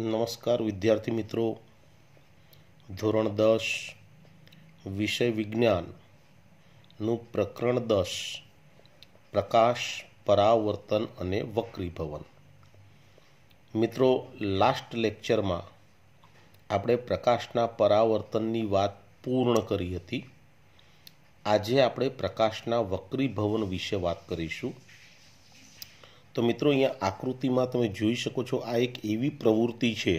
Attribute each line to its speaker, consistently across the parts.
Speaker 1: નમસ્કાર વિદ્યાર્થી મિત્રો ધોરણ દસ વિષય વિજ્ઞાનનું પ્રકરણ દસ પ્રકાશ પરાવર્તન અને વક્રીભવન મિત્રો લાસ્ટ લેક્ચરમાં આપણે પ્રકાશના પરાવર્તનની વાત પૂર્ણ કરી હતી આજે આપણે પ્રકાશના વક્રીભવન વિશે વાત કરીશું તો મિત્રો અહીંયા આકૃતિમાં તમે જોઈ શકો છો આ એક એવી પ્રવૃત્તિ છે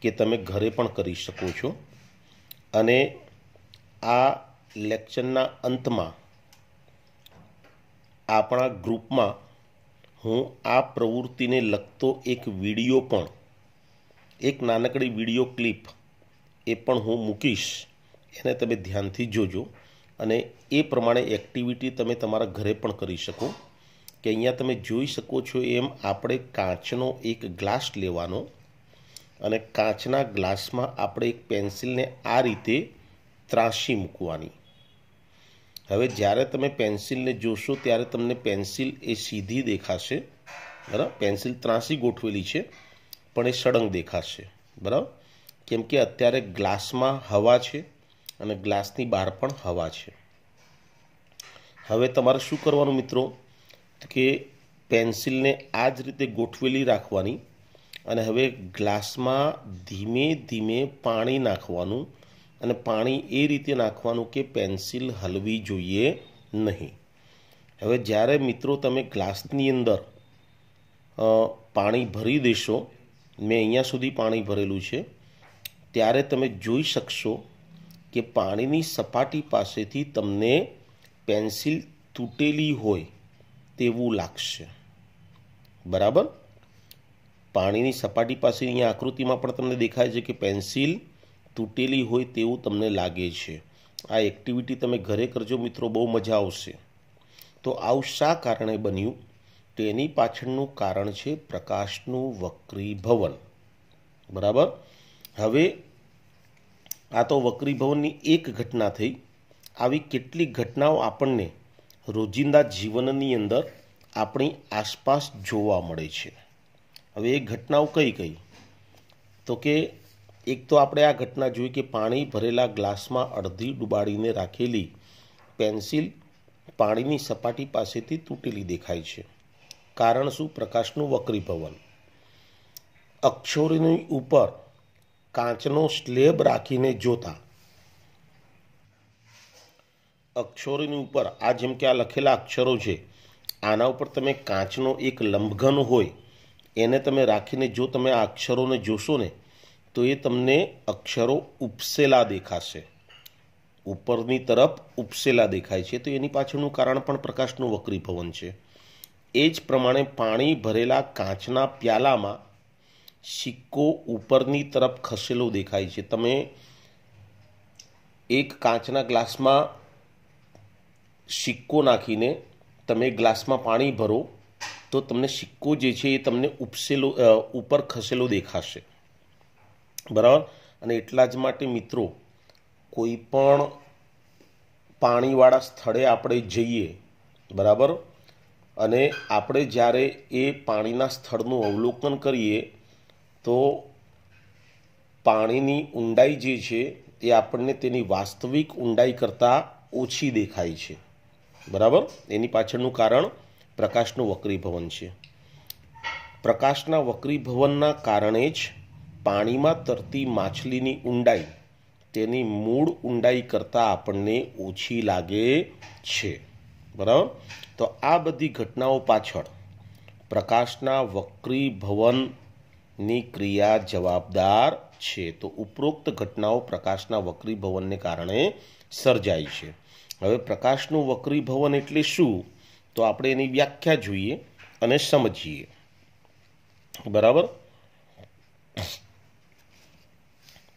Speaker 1: કે તમે ઘરે પણ કરી શકો છો અને આ લેક્ચરના અંતમાં આપણા ગ્રુપમાં હું આ પ્રવૃત્તિને લગતો એક વિડીયો પણ એક નાનકડી વિડીયો ક્લિપ એ પણ હું મૂકીશ એને તમે ધ્યાનથી જોજો અને એ પ્રમાણે એક્ટિવિટી તમે તમારા ઘરે પણ કરી શકો કે અહીંયા તમે જોઈ શકો છો એમ આપણે કાચનો એક ગ્લાસ લેવાનો અને કાચના ગ્લાસમાં આપણે એક પેન્સિલને આ રીતે ત્રાસી મૂકવાની હવે જ્યારે તમે પેન્સિલને જોશો ત્યારે તમને પેન્સિલ એ સીધી દેખાશે બરાબર પેન્સિલ ત્રાસી ગોઠવેલી છે પણ એ સળંગ દેખાશે બરાબર કેમ કે અત્યારે ગ્લાસમાં હવા છે અને ગ્લાસની બહાર પણ હવા છે હવે તમારે શું કરવાનું મિત્રો કે પેન્સિલને આ જ રીતે ગોઠવેલી રાખવાની અને હવે ગ્લાસમાં ધીમે ધીમે પાણી નાખવાનું અને પાણી એ રીતે નાખવાનું કે પેન્સિલ હલવી જોઈએ નહીં હવે જ્યારે મિત્રો તમે ગ્લાસની અંદર પાણી ભરી દેશો મેં અહીંયા સુધી પાણી ભરેલું છે ત્યારે તમે જોઈ શકશો કે પાણીની સપાટી પાસેથી તમને પેન્સિલ તૂટેલી હોય તેવું લાગશે બરાબર પાણીની સપાટી પાસે અહીંયા આકૃતિમાં પણ તમને દેખાય છે કે પેન્સિલ તૂટેલી હોય તેવું તમને લાગે છે આ એક્ટિવિટી તમે ઘરે કરજો મિત્રો બહુ મજા આવશે તો આવું શા કારણે બન્યું તેની પાછળનું કારણ છે પ્રકાશનું વક્રીભવન બરાબર હવે આ તો વક્રીભવનની એક ઘટના થઈ આવી કેટલીક ઘટનાઓ આપણને રોજિંદા જીવનની અંદર આપણી આસપાસ જોવા મળે છે હવે એ ઘટનાઓ કઈ કઈ તો કે એક તો આપણે આ ઘટના જોઈ કે પાણી ભરેલા ગ્લાસમાં અડધી ડુબાડીને રાખેલી પેન્સિલ પાણીની સપાટી પાસેથી તૂટેલી દેખાય છે કારણ શું પ્રકાશનું વક્રીભવન અક્ષરોની ઉપર કાચનો સ્લેબ રાખીને જોતાં અક્ષરોની ઉપર આ જેમ કે આ લખેલા અક્ષરો છે આના ઉપર તમે કાચનો એક લંબઘન હોય એને તમે રાખીને જો તમે આ અક્ષરોને જોશો ને તો એ તમને અક્ષરો ઉપસેલા દેખાશે ઉપરની તરફ ઉપસેલા દેખાય છે તો એની પાછળનું કારણ પણ પ્રકાશનું વક્રી ભવન છે એ જ પ્રમાણે પાણી ભરેલા કાચના પ્યાલામાં સિક્કો ઉપરની તરફ ખસેલો દેખાય છે તમે એક કાચના ગ્લાસમાં સિક્કો નાખીને તમે ગ્લાસમાં પાણી ભરો તો તમને સિક્કો જે છે એ તમને ઉપસેલો ઉપર ખસેલો દેખાશે બરાબર અને એટલા જ માટે મિત્રો કોઈ પણ પાણીવાળા સ્થળે આપણે જઈએ બરાબર અને આપણે જ્યારે એ પાણીના સ્થળનું અવલોકન કરીએ તો પાણીની ઊંડાઈ જે છે એ આપણને તેની વાસ્તવિક ઊંડાઈ કરતાં ઓછી દેખાય છે બરાબર એની પાછળનું કારણ પ્રકાશનું વક્રીભવન છે પ્રકાશના વક્રીભવનના કારણે જ પાણીમાં તરતી માછલીની ઊંડાઈ તેની મૂળ ઊંડાઈ કરતાં આપણને ઓછી લાગે છે બરાબર તો આ બધી ઘટનાઓ પાછળ પ્રકાશના વક્રીભવનની ક્રિયા જવાબદાર છે તો ઉપરોક્ત ઘટનાઓ પ્રકાશના વક્રીભવનને કારણે સર્જાય છે હવે પ્રકાશનું વક્રીભવન એટલે શું તો આપણે એની વ્યાખ્યા જોઈએ અને સમજીએ બરાબર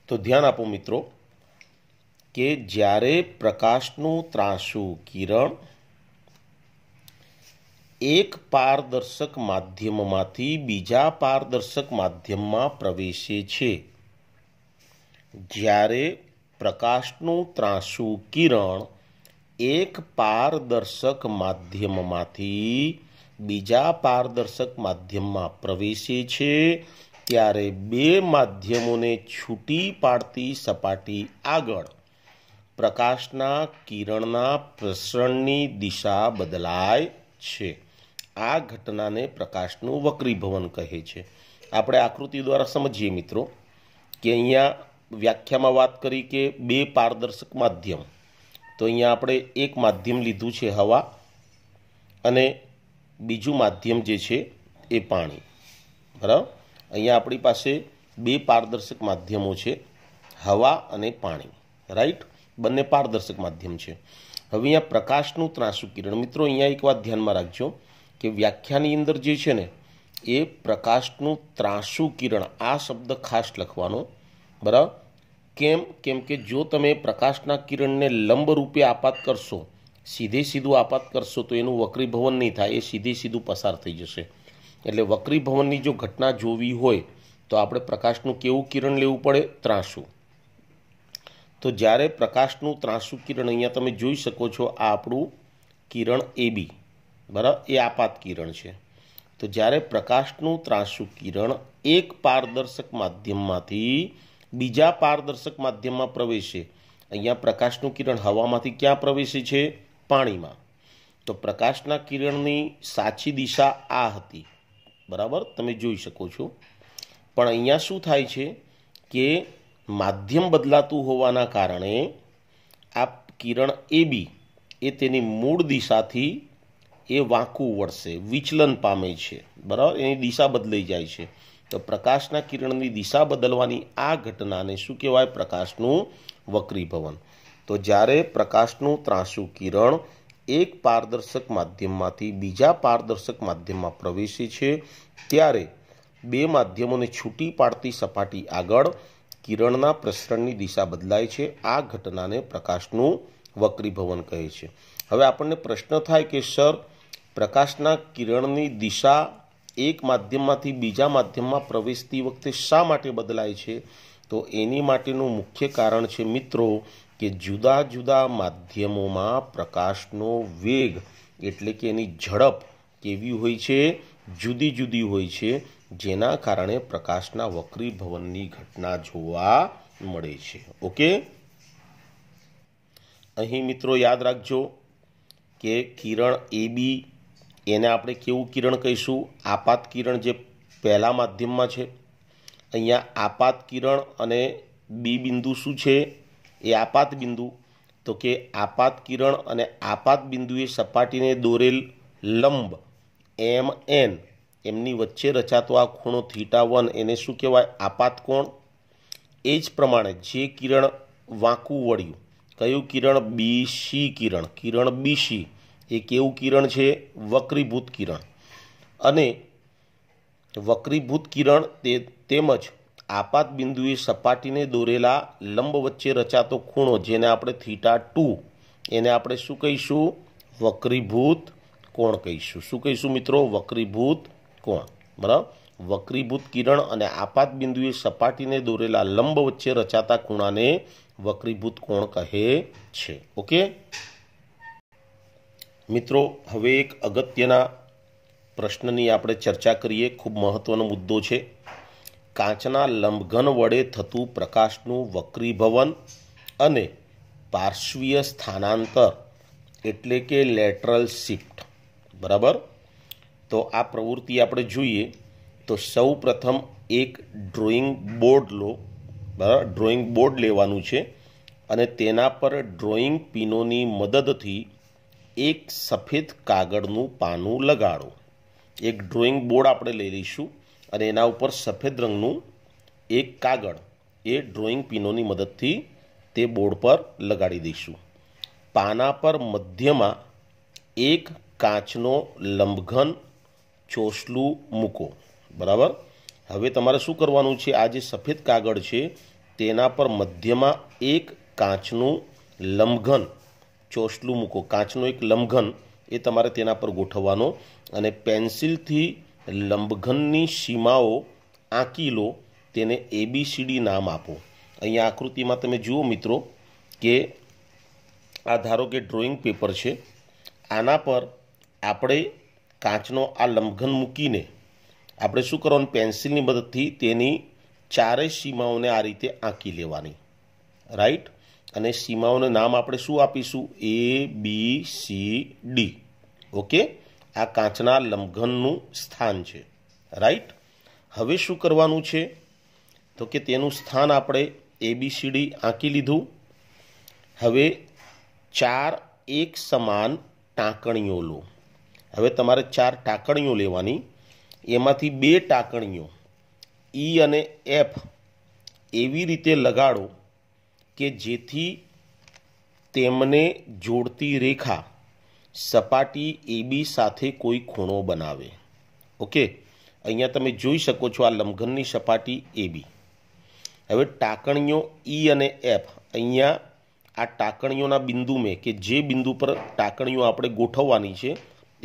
Speaker 1: તો ધ્યાન આપો મિત્રો કે જ્યારે પ્રકાશનું ત્રાંસું કિરણ એક પારદર્શક માધ્યમમાંથી બીજા પારદર્શક માધ્યમમાં પ્રવેશે છે જ્યારે પ્રકાશનું ત્રાંસું કિરણ એક પારદર્શક માધ્યમમાંથી બીજા પારદર્શક માધ્યમમાં પ્રવેશે છે ત્યારે બે માધ્યમોને છૂટી પાડતી સપાટી આગળ પ્રકાશના કિરણના પ્રસરણની દિશા બદલાય છે આ ઘટનાને પ્રકાશનું વક્રીભવન કહે છે આપણે આકૃતિ દ્વારા સમજીએ મિત્રો કે અહીંયા વ્યાખ્યામાં વાત કરી કે બે પારદર્શક માધ્યમ તો અહીંયા આપણે એક માધ્યમ લીધું છે હવા અને બીજું માધ્યમ જે છે એ પાણી બરાબર અહીંયા આપણી પાસે બે પારદર્શક માધ્યમો છે હવા અને પાણી રાઈટ બંને પારદર્શક માધ્યમ છે હવે અહીંયા પ્રકાશનું ત્રાસુ કિરણ મિત્રો અહીંયા એક વાત ધ્યાનમાં રાખજો કે વ્યાખ્યાની અંદર જે છે ને એ પ્રકાશનું ત્રાસુ કિરણ આ શબ્દ ખાસ લખવાનો બરાબર કેમ કેમ કે જો તમે પ્રકાશના કિરણને લંબ રૂપે આપાત કરશો સીધે સીધું આપાત કરશો તો એનું વક્રીભવન નહીં થાય એ સીધે સીધું પસાર થઈ જશે એટલે વક્રીભવનની જો ઘટના જોવી હોય તો આપણે પ્રકાશનું કેવું કિરણ લેવું પડે ત્રાંસું તો જ્યારે પ્રકાશનું ત્રાંસુ કિરણ અહીંયા તમે જોઈ શકો છો આ આપણું કિરણ એ બી બરાબર એ આપાત કિરણ છે તો જ્યારે પ્રકાશનું ત્રાંસુ કિરણ એક પારદર્શક માધ્યમમાંથી બીજા પારદર્શક માધ્યમમાં પ્રવેશે અહીંયા પ્રકાશનું કિરણ હવામાંથી ક્યાં પ્રવેશે છે પાણીમાં તો પ્રકાશના કિરણની સાચી દિશા આ હતી બરાબર તમે જોઈ શકો છો પણ અહીંયા શું થાય છે કે માધ્યમ બદલાતું હોવાના કારણે આ કિરણ એ બી એ તેની મૂળ દિશાથી એ વાંકું વળશે વિચલન પામે છે બરાબર એની દિશા બદલાઈ જાય છે તો પ્રકાશના કિરણની દિશા બદલવાની આ ઘટનાને શું કહેવાય પ્રકાશનું વક્રીભવન તો જ્યારે પ્રકાશનું ત્રાંસુ કિરણ એક પારદર્શક માધ્યમમાંથી બીજા પારદર્શક માધ્યમમાં પ્રવેશે છે ત્યારે બે માધ્યમોને છૂટી પાડતી સપાટી આગળ કિરણના પ્રસરણની દિશા બદલાય છે આ ઘટનાને પ્રકાશનું વક્રીભવન કહે છે હવે આપણને પ્રશ્ન થાય કે સર પ્રકાશના કિરણની દિશા એક માધ્યમમાંથી બીજા માધ્યમમાં પ્રવેશતી વખતે શા માટે બદલાય છે તો એની માટેનું મુખ્ય કારણ છે મિત્રો કે જુદા જુદા માધ્યમોમાં પ્રકાશનો વેગ એટલે કે એની ઝડપ કેવી હોય છે જુદી જુદી હોય છે જેના કારણે પ્રકાશના વક્રી ભવનની ઘટના જોવા મળે છે ઓકે અહીં મિત્રો યાદ રાખજો કે કિરણ એ બી એને આપણે કેવું કિરણ કહીશું આપાત કિરણ જે પહેલાં માધ્યમમાં છે અહીંયા આપાત કિરણ અને બી બિંદુ શું છે એ આપાત બિંદુ તો કે આપાત કિરણ અને આપાત બિંદુએ સપાટીને દોરેલ લંબ એમ એન એમની વચ્ચે રચાતો આ ખૂણો થીટા વન એને શું કહેવાય આપાત કોણ એ જ પ્રમાણે જે કિરણ વાંકું વળ્યું કયું કિરણ બી સી કિરણ કિરણ બી સી એ કેવું કિરણ છે વક્રીભૂત કિરણ અને વક્રીભૂત કિરણ તે તેમજ આપાત બિંદુએ સપાટીને દોરેલા લંબ વચ્ચે રચાતો ખૂણો જેને આપણે થીટા ટુ એને આપણે શું કહીશું વક્રીભૂત કોણ કહીશું શું કહીશું મિત્રો વક્રીભૂત કોણ બરાબર વક્રીભૂત કિરણ અને આપાત બિંદુએ સપાટીને દોરેલા લંબ વચ્ચે રચાતા ખૂણાને વક્રીભૂત કોણ કહે છે ઓકે મિત્રો હવે એક અગત્યના પ્રશ્નની આપણે ચર્ચા કરીએ ખૂબ મહત્ત્વનો મુદ્દો છે કાચના લંબઘન વડે થતું પ્રકાશનું વક્રીભવન અને પાર્શ્વીય સ્થાનાંતર એટલે કે લેટરલ શિફ્ટ બરાબર તો આ પ્રવૃત્તિ આપણે જોઈએ તો સૌ પ્રથમ એક ડ્રોઈંગ બોર્ડ લો બરાબર ડ્રોઈંગ બોર્ડ લેવાનું છે અને તેના પર ડ્રોઈંગ પીનોની મદદથી એક સફેદ કાગળનું પાનું લગાડો એક ડ્રોઈંગ બોર્ડ આપણે લઈ લઈશું અને એના ઉપર સફેદ રંગનું એક કાગળ એ ડ્રોઈંગ પીનોની મદદથી તે બોર્ડ પર લગાડી દઈશું પાના પર મધ્યમાં એક કાચનો લંબઘન ચોસલું મૂકો બરાબર હવે તમારે શું કરવાનું છે આ જે સફેદ કાગળ છે તેના પર મધ્યમાં એક કાચનું લંબઘન ચોસલું મૂકો કાચનું એક લંબઘન એ તમારે તેના પર ગોઠવવાનો અને પેન્સિલથી લંબઘનની સીમાઓ આંકી લો તેને એબીસીડી નામ આપો અહીંયા આકૃતિમાં તમે જુઓ મિત્રો કે આ ધારો કે ડ્રોઈંગ પેપર છે આના પર આપણે કાચનો આ લંબઘન મૂકીને આપણે શું કરવાનું પેન્સિલની મદદથી તેની ચારેય સીમાઓને આ રીતે આંકી લેવાની રાઈટ અને સીમાઓને નામ આપણે શું આપીશું A B C D okay આ કાચના લંબઘનનું સ્થાન છે રાઈટ હવે શું કરવાનું છે તો કે તેનું સ્થાન આપણે એ બી સી ડી આંકી લીધું હવે ચાર એક સમાન ટાંકણીઓ લો હવે તમારે ચાર ટાંકણીઓ લેવાની એમાંથી બે ટાંકણીઓ ઈ e અને એફ એવી રીતે લગાડો કે જેથી તેમને જોડતી રેખા સપાટી એબી સાથે કોઈ ખૂણો બનાવે ઓકે અહીંયા તમે જોઈ શકો છો આ લંઘનની સપાટી એબી હવે ટાંકણીઓ ઈ અને એફ અહીંયા આ ટાંકણીઓના બિંદુ મેં કે જે બિંદુ પર ટાંકણીઓ આપણે ગોઠવવાની છે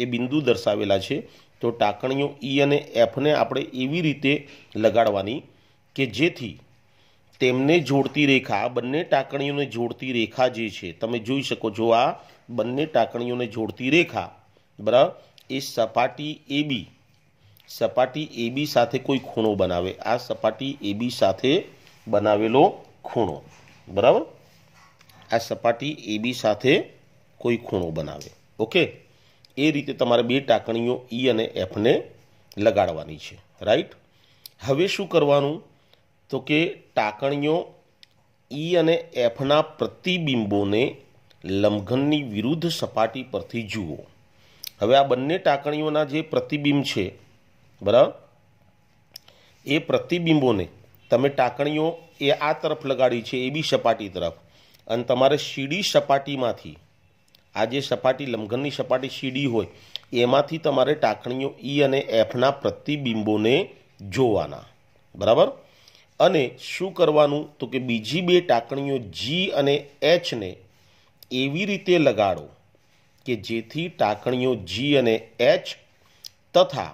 Speaker 1: એ બિંદુ દર્શાવેલા છે તો ટાંકણીઓ ઈ અને એફને આપણે એવી રીતે લગાડવાની કે જેથી તેમને જોડતી રેખા આ બંને ટાંકણીઓને જોડતી રેખા જે છે તમે જોઈ શકો છો આ બંને ટાંકણીઓને જોડતી રેખા બરાબર એ સપાટી એબી સપાટી એબી સાથે કોઈ ખૂણો બનાવે આ સપાટી એબી સાથે બનાવેલો ખૂણો બરાબર આ સપાટી એ બી સાથે કોઈ ખૂણો બનાવે ઓકે એ રીતે તમારે બે ટાંકણીઓ ઈ e અને એફને લગાડવાની છે રાઈટ હવે શું કરવાનું તો કે ટાંકણીઓ ઈ અને એફના પ્રતિબિંબોને લંઘનની વિરુદ્ધ સપાટી પરથી જુઓ હવે આ બંને ટાંકણીઓના જે પ્રતિબિંબ છે બરાબર એ પ્રતિબિંબોને તમે ટાંકણીઓ એ આ તરફ લગાડી છે એ બી સપાટી તરફ અને તમારે સીડી સપાટીમાંથી આ જે સપાટી લંઘનની સપાટી સીડી હોય એમાંથી તમારે ટાંકણીઓ ઈ e અને એફના પ્રતિબિંબોને જોવાના બરાબર અને શું કરવાનું તો કે બીજી બે ટાંકણીઓ જી અને એચને એવી રીતે લગાડો કે જેથી ટાંકણીઓ જી અને એચ તથા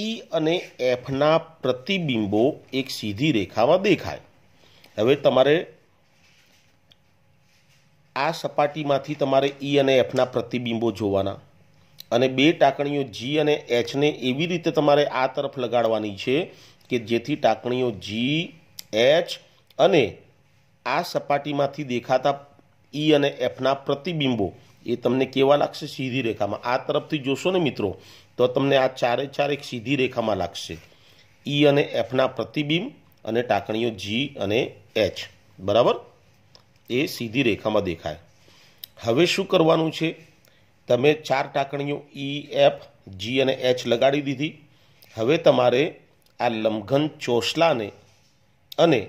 Speaker 1: ઈ e અને એફના પ્રતિબિંબો એક સીધી રેખામાં દેખાય હવે તમારે આ સપાટીમાંથી તમારે ઈ e અને એફના પ્રતિબિંબો જોવાના અને બે ટાંકણીઓ જી અને એચને એવી રીતે તમારે આ તરફ લગાડવાની છે કે જેથી ટાંકણીઓ જી એચ અને આ સપાટીમાંથી દેખાતા ઈ e અને એફના પ્રતિબિંબો એ તમને કેવા લાગશે સીધી રેખામાં આ તરફથી જોશો ને મિત્રો તો તમને આ ચારે ચાર એક સીધી રેખામાં લાગશે ઈ e અને એફના પ્રતિબિંબ અને ટાંકણીઓ જી અને એચ બરાબર એ સીધી રેખામાં દેખાય હવે શું કરવાનું છે તમે ચાર ટાંકણીઓ ઈ એફ જી અને એચ લગાડી દીધી હવે તમારે આ લમઘન ચોસલાને અને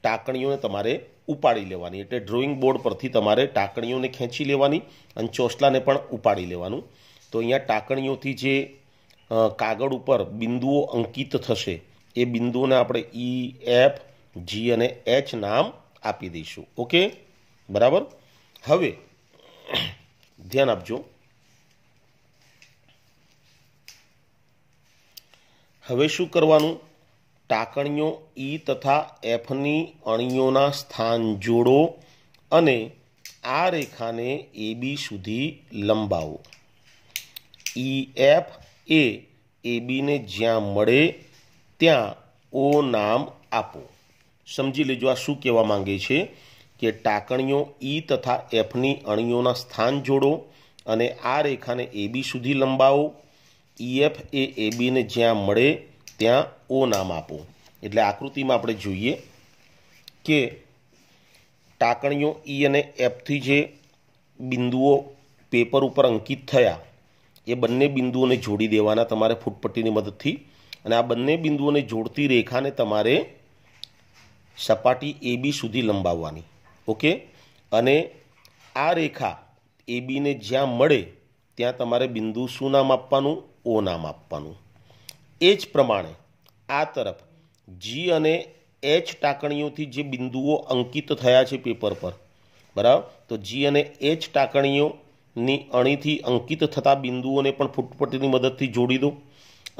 Speaker 1: ટાંકણીઓને તમારે ઉપાડી લેવાની એટલે ડ્રોઈંગ બોર્ડ પરથી તમારે ટાંકણીઓને ખેંચી લેવાની અને ચોસલાને પણ ઉપાડી લેવાનું તો અહીંયા ટાંકણીઓથી જે કાગળ ઉપર બિંદુઓ અંકિત થશે એ બિંદુઓને આપણે ઈ એફ જી અને એચ નામ આપી દઈશું ઓકે બરાબર હવે ધ્યાન આપજો હવે શું કરવાનું ટાંકણીઓ ઈ તથા એફની અણીઓના સ્થાન જોડો અને આ રેખાને એ બી સુધી લંબાવો ઈ એફ એ એ બીને જ્યાં મળે ત્યાં ઓ નામ આપો સમજી લેજો આ શું કહેવા માંગે છે કે ટાંકણીઓ ઈ તથા એફની અણીઓના સ્થાન જોડો અને આ રેખાને એ બી સુધી લંબાવો ઈએફ e એ એ બીને જ્યાં મળે ત્યાં ઓ નામ આપો એટલે આકૃતિમાં આપણે જોઈએ કે ટાંકણીઓ ઈ e અને એફથી જે બિંદુઓ પેપર ઉપર અંકિત થયા એ બંને બિંદુઓને જોડી દેવાના તમારે ફૂટપટ્ટીની મદદથી અને આ બંને બિંદુઓને જોડતી રેખાને તમારે સપાટી એ બી સુધી લંબાવવાની ઓકે અને આ રેખા એ બીને જ્યાં મળે ત્યાં તમારે બિંદુ શું નામ આપવાનું ઓ નામ આપવાનું એ જ પ્રમાણે આ તરફ જી અને એચ ટાંકણીઓથી જે બિંદુઓ અંકિત થયા છે પેપર પર બરાબર તો જી અને એચ ટાંકણીઓની અણીથી અંકિત થતા બિંદુઓને પણ ફૂટપટ્ટીની મદદથી જોડી દો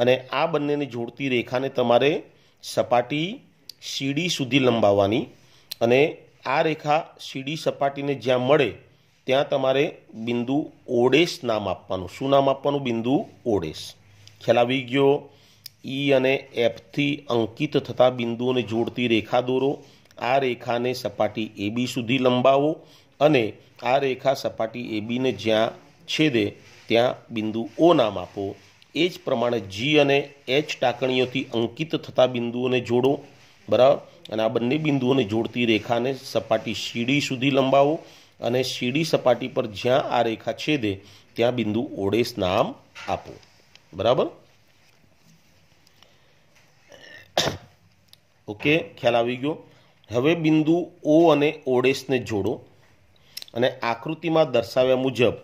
Speaker 1: અને આ બંનેને જોડતી રેખાને તમારે સપાટી સીડી સુધી લંબાવવાની અને આ રેખા સીડી સપાટીને જ્યાં મળે ત્યાં તમારે બિંદુ ઓડેશ નામ આપવાનું શું નામ આપવાનું બિંદુ ઓડેશ ખ્યાલ આવી ગયો ઈ અને એફથી અંકિત થતા બિંદુઓને જોડતી રેખા દોરો આ રેખાને સપાટી એબી સુધી લંબાવો અને આ રેખા સપાટી એબીને જ્યાં છેદે ત્યાં બિંદુ ઓ નામ આપો એ જ પ્રમાણે જી અને એચ ટાંકણીઓથી અંકિત થતા બિંદુઓને જોડો બરાબર અને આ બંને બિંદુઓને જોડતી રેખાને સપાટી સીડી સુધી લંબાવો અને સીડી સપાટી પર જ્યાં આ રેખા છેદે ત્યાં બિંદુ ઓડેસ નામ આપો બરાબર ઓકે ખ્યાલ આવી ગયો હવે બિંદુ ઓ અને ઓડેસને જોડો અને આકૃતિમાં દર્શાવ્યા મુજબ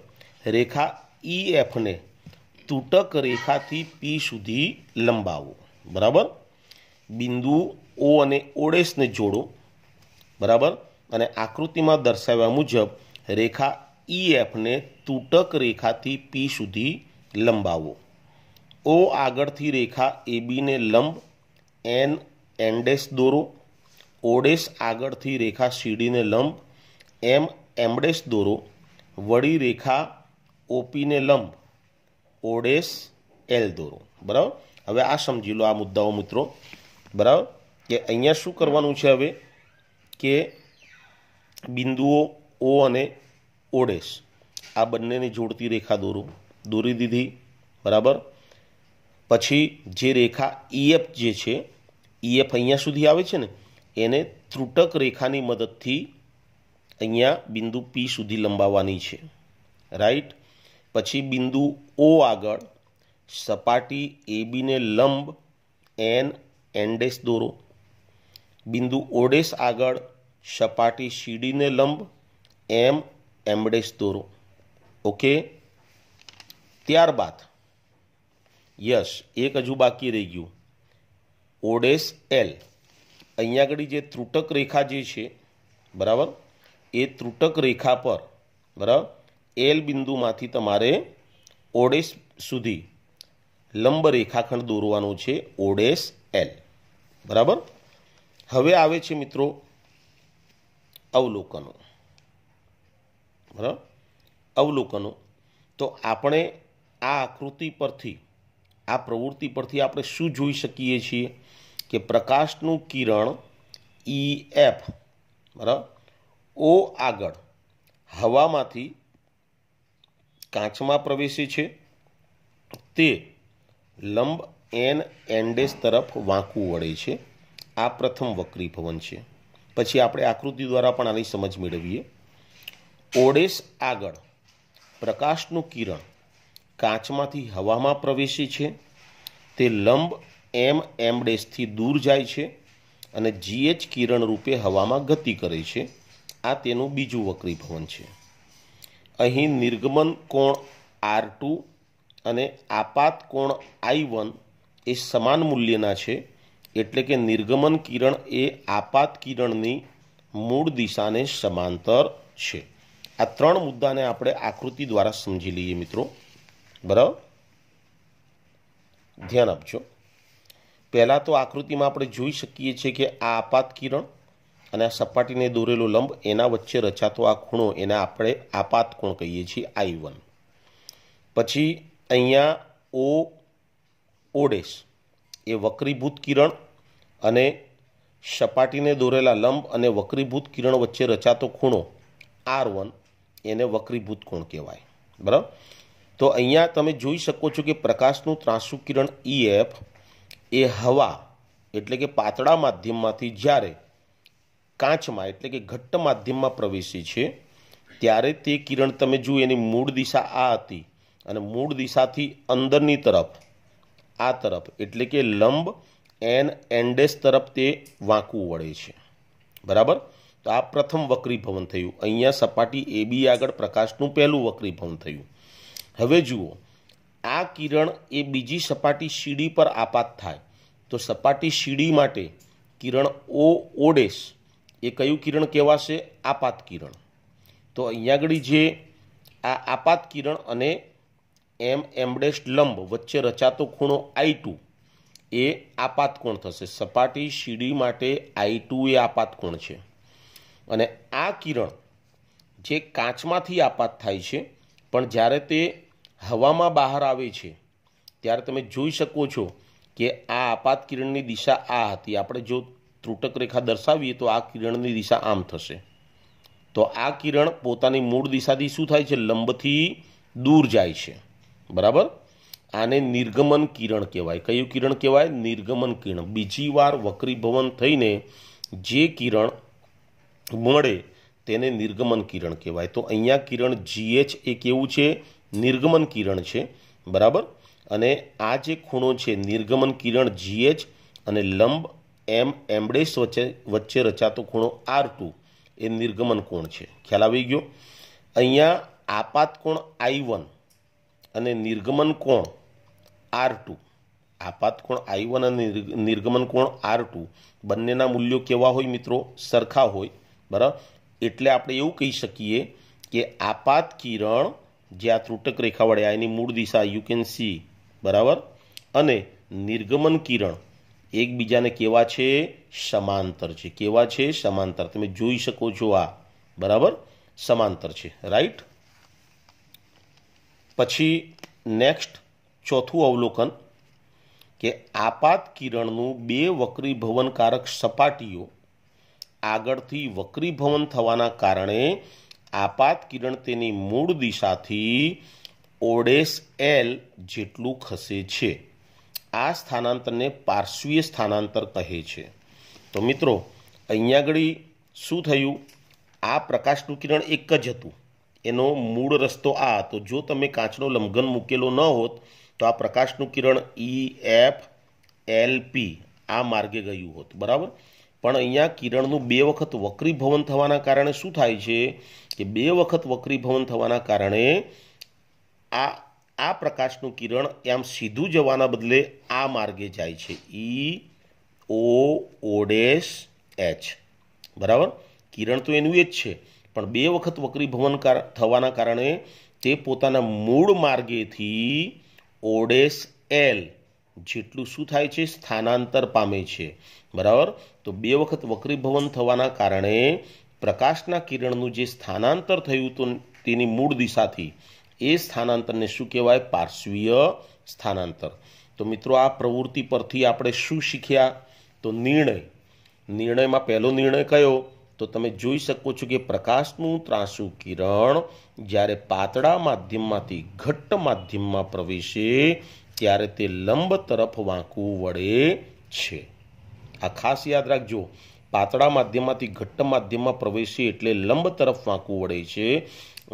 Speaker 1: રેખા ઈ e એફને તૂટક રેખાથી પી સુધી લંબાવો બરાબર બિંદુ ઓ અને ઓડેસને જોડો બરાબર અને આકૃતિમાં દર્શાવ્યા મુજબ રેખા ઈ e એફને તૂટક રેખાથી પી સુધી લંબાવો ઓ આગળથી રેખા એ બીને લંબ એન એન્ડેસ દોરો ઓડેસ આગળથી રેખા સીડીને લંબ એમ એમડેસ દોરો વળી રેખા ઓપીને લંબ ઓડેશ એલ દોરો બરાબર હવે આ સમજી લો આ મુદ્દાઓ મિત્રો બરાબર કે અહીંયા શું કરવાનું છે હવે કે બિંદુઓ ઓ અને ઓડેશ આ બંનેને જોડતી રેખા દોરો દોરી દીધી બરાબર પછી જે રેખા ઈએફ જે છે ઈએફ અહીંયા સુધી આવે છે ને એને ત્રુટક રેખાની મદદથી અહીંયા બિંદુ પી સુધી લંબાવવાની છે રાઈટ પછી બિંદુ ઓ આગળ સપાટી એ બીને લંબ એન એન્ડેસ દોરો બિંદુ ઓડેશ આગળ સપાટી શીડીને લંબ એમ એમડેસ દોરો ઓકે ત્યારબાદ યસ એક હજુ બાકી રહી ગયું ઓડેસ એલ અહીંયા આગળ જે ત્રુટક રેખા જે છે બરાબર એ ત્રુટક રેખા પર બરાબર એલ બિંદુમાંથી તમારે ઓડેસ સુધી લંબ રેખાખંડ દોરવાનો છે ઓડેસ એલ બરાબર હવે આવે છે મિત્રો અવલોકનો બરાબર અવલોકનો તો આપણે આ આકૃતિ પરથી આ પ્રવૃત્તિ પરથી આપણે શું જોઈ શકીએ છીએ કે પ્રકાશનું કિરણ ઈ e એફ બરાબર ઓ આગળ હવામાંથી કાચમાં પ્રવેશે છે તે લંબ એન એન્ડેસ તરફ વાંકું વળે છે આ પ્રથમ વક્રી ભવન છે પછી આપણે આકૃતિ દ્વારા પણ આની સમજ મેળવીએ ઓડેસ આગળ પ્રકાશનું કિરણ કાચમાંથી હવામાં પ્રવેશે છે તે લંબ એમ એમ ડેશથી દૂર જાય છે અને જીએચ કિરણ રૂપે હવામાં ગતિ કરે છે આ તેનું બીજું વક્રીભવન છે અહીં નિર્ગમન કોણ આર ટુ અને આપાત કોણ આઈ વન એ સમાન મૂલ્યના છે એટલે કે નિર્ગમન કિરણ એ આપાત કિરણની મૂળ દિશાને સમાંતર છે આ ત્રણ મુદ્દાને આપણે આકૃતિ દ્વારા સમજી લઈએ મિત્રો બરાબર ધ્યાન આપજો પહેલાં તો આકૃતિમાં આપણે જોઈ શકીએ છીએ કે આ આપાત કિરણ અને આ સપાટીને દોરેલો લંબ એના વચ્ચે રચાતો આ ખૂણો એને આપણે આપાત કોણ કહીએ છીએ આઈ વન પછી અહીંયા ઓ ઓડેશ એ વક્રીભૂત કિરણ અને સપાટીને દોરેલા લંબ અને વક્રીભૂત કિરણ વચ્ચે રચાતો ખૂણો આર વન એને વક્રીભૂત કોણ કહેવાય બરાબર તો અહીંયા તમે જોઈ શકો છો કે પ્રકાશનું ત્રાંસુ કિરણ ઈ e એફ એ હવા એટલે કે પાતળા માધ્યમમાંથી જ્યારે કાચમાં એટલે કે ઘટ્ટ માધ્યમમાં પ્રવેશે છે ત્યારે તે કિરણ તમે જુઓ એની મૂળ દિશા આ હતી અને મૂળ દિશાથી અંદરની તરફ આ તરફ એટલે કે લંબ એન એન્ડેસ તરફ તે વાંકું વળે છે બરાબર તો આ પ્રથમ વક્રીભવન થયું અહીંયા સપાટી એ બી આગળ પ્રકાશનું પહેલું વક્રીભવન થયું હવે જુઓ આ કિરણ એ બીજી સપાટી સીડી પર આપાત થાય તો સપાટી સીડી માટે કિરણ ઓ ઓડેસ એ કયું કિરણ કહેવાશે આપાત કિરણ તો અહીંયા આગળ જે આ આપાત કિરણ અને એમ એમડેસ્ટ લંબ વચ્ચે રચાતો ખૂણો આઈ ટુ એ આપાત કોણ થશે સપાટી સીડી માટે આઈ ટુ એ આપાત કોણ છે અને આ કિરણ જે કાચમાંથી આપાત થાય છે પણ જ્યારે તે હવામાં બહાર આવે છે ત્યારે તમે જોઈ શકો છો કે આ આપાત કિરણની દિશા આ હતી આપણે જો ત્રુટક રેખા દર્શાવીએ તો આ કિરણની દિશા આમ થશે તો આ કિરણ પોતાની મૂળ દિશાથી શું થાય છે લંબથી દૂર જાય છે બરાબર આને નિર્ગમન કિરણ કહેવાય કયું કિરણ કહેવાય નિર્ગમન કિરણ બીજી વાર વક્રીભવન થઈને જે કિરણ મળે તેને નિર્ગમન કિરણ કહેવાય તો અહીંયા કિરણ જીએચ એ કેવું છે નિર્ગમન કિરણ છે બરાબર અને આ જે ખૂણો છે નિર્ગમન કિરણ જીએચ અને લંબ એમ એમડેસ વચ્ચે વચ્ચે રચાતો ખૂણો આર ટુ એ નિર્ગમન કોણ છે ખ્યાલ આવી ગયો અહીંયા આપાત કોણ આઈ વન અને નિર્ગમન કોણ આર ટુ આપાત કોણ આઈ વન અને નિર્ગમન કોણ આર ટુ બંનેના મૂલ્યો કેવા હોય મિત્રો સરખા હોય બરાબર એટલે આપણે એવું કહી શકીએ કે આપાત કિરણ જે આ ત્રુટક રેખા વડે આ એની મૂળ દિશા યુ કેન સી બરાબર અને નિર્ગમન કિરણ એકબીજાને કેવા છે સમાંતર છે કેવા છે સમાંતર તમે જોઈ શકો છો આ બરાબર સમાંતર છે રાઈટ પછી નેક્સ્ટ ચોથું અવલોકન કે આપાત કિરણનું બે વક્રીભવનકારક સપાટીઓ આગળથી વક્રીભવન થવાના કારણે આપાત કિરણ તેની મૂળ દિશાથી ઓડેસ એલ જેટલું ખસે છે આ સ્થાનાંતરને પાર્શ્વીય સ્થાનાંતર કહે છે તો મિત્રો અહીંયા આગળ શું થયું આ પ્રકાશનું કિરણ એક જ હતું એનો મૂળ રસ્તો આ હતો જો તમે કાચનો લમઘન મૂકેલો ન હોત તો આ પ્રકાશનું કિરણ ઈ એફ એલ પી આ માર્ગે ગયું હોત બરાબર પણ અહીંયા કિરણનું બે વખત વક્રીભવન થવાના કારણે શું થાય છે કે બે વખત વક્રીભવન થવાના કારણે આ આ પ્રકાશનું કિરણ એમ સીધું જવાના બદલે આ માર્ગે જાય છે ઈ ઓ ઓડેસ એચ બરાબર કિરણ તો એનું એ જ છે પણ બે વખત વક્રી ભવન થવાના કારણે તે પોતાના મૂળ માર્ગેથી ઓડેસ એલ જેટલું શું થાય છે સ્થાનાંતર પામે છે બરાબર તો બે વખત વક્રીભવન થવાના કારણે પ્રકાશના કિરણનું જે સ્થાનાંતર થયું તો તેની મૂળ દિશાથી એ સ્થાનાંતરને શું કહેવાય પાર્શ્વીય સ્થાનાંતર તો મિત્રો આ પ્રવૃત્તિ પરથી આપણે શું શીખ્યા તો નિર્ણય નિર્ણયમાં પહેલો નિર્ણય કયો તો તમે જોઈ શકો છો કે પ્રકાશનું ત્રાસુ કિરણ જ્યારે પાતળા માધ્યમમાંથી ઘટ્ટ માધ્યમમાં પ્રવેશે ત્યારે તે લંબ તરફ વાંકું વળે છે આ ખાસ યાદ રાખજો પાતળા માધ્યમમાંથી ઘટ્ટ માધ્યમમાં પ્રવેશે એટલે લંબ તરફ વાંકું વળે છે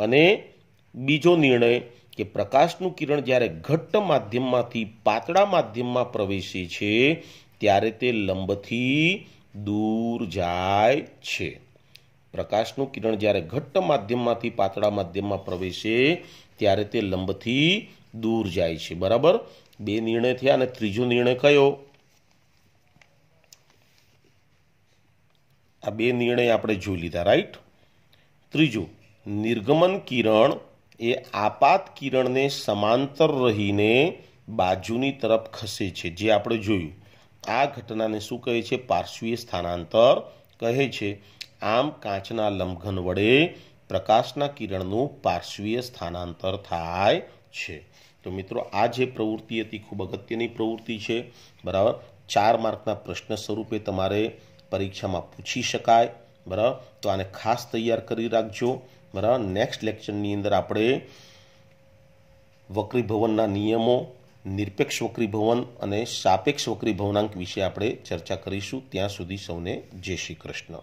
Speaker 1: અને બીજો નિર્ણય કે પ્રકાશનું કિરણ જ્યારે ઘટ્ટ માધ્યમમાંથી પાતળા માધ્યમમાં પ્રવેશે છે ત્યારે તે લંબથી દૂર જાય છે પ્રકાશનું કિરણ જ્યારે ઘટ્ટ માધ્યમમાંથી પાતળા માધ્યમમાં પ્રવેશે ત્યારે તે લંબથી દૂર જાય છે બરાબર બે નિર્ણય થયા અને ત્રીજો નિર્ણય કયો આ બે નિર્ણય આપણે જોઈ લીધા રાઈટ ત્રીજું નિર્ગમન કિરણ એ આપાત કિરણને સમાંતર રહીને બાજુની તરફ ખસે છે જે આપણે જોયું આ ઘટનાને શું કહે છે પાર્શ્વીય સ્થાનાંતર કહે છે આમ કાચના લંઘન વડે પ્રકાશના કિરણનું પાર્શ્વીય સ્થાનાંતર થાય છે તો મિત્રો આ જે પ્રવૃત્તિ હતી ખૂબ અગત્યની પ્રવૃત્તિ છે બરાબર ચાર માર્કના પ્રશ્ન સ્વરૂપે તમારે પરીક્ષામાં પૂછી શકાય બરાબર તો આને ખાસ તૈયાર કરી રાખજો બરાબર નેક્સ્ટ લેક્ચરની અંદર આપણે વક્રીભવનના નિયમો નિરપેક્ષ વક્રીભવન અને સાપેક્ષ વક્રીભવનાંક વિશે આપણે ચર્ચા કરીશું ત્યાં સુધી સૌને જય શ્રી કૃષ્ણ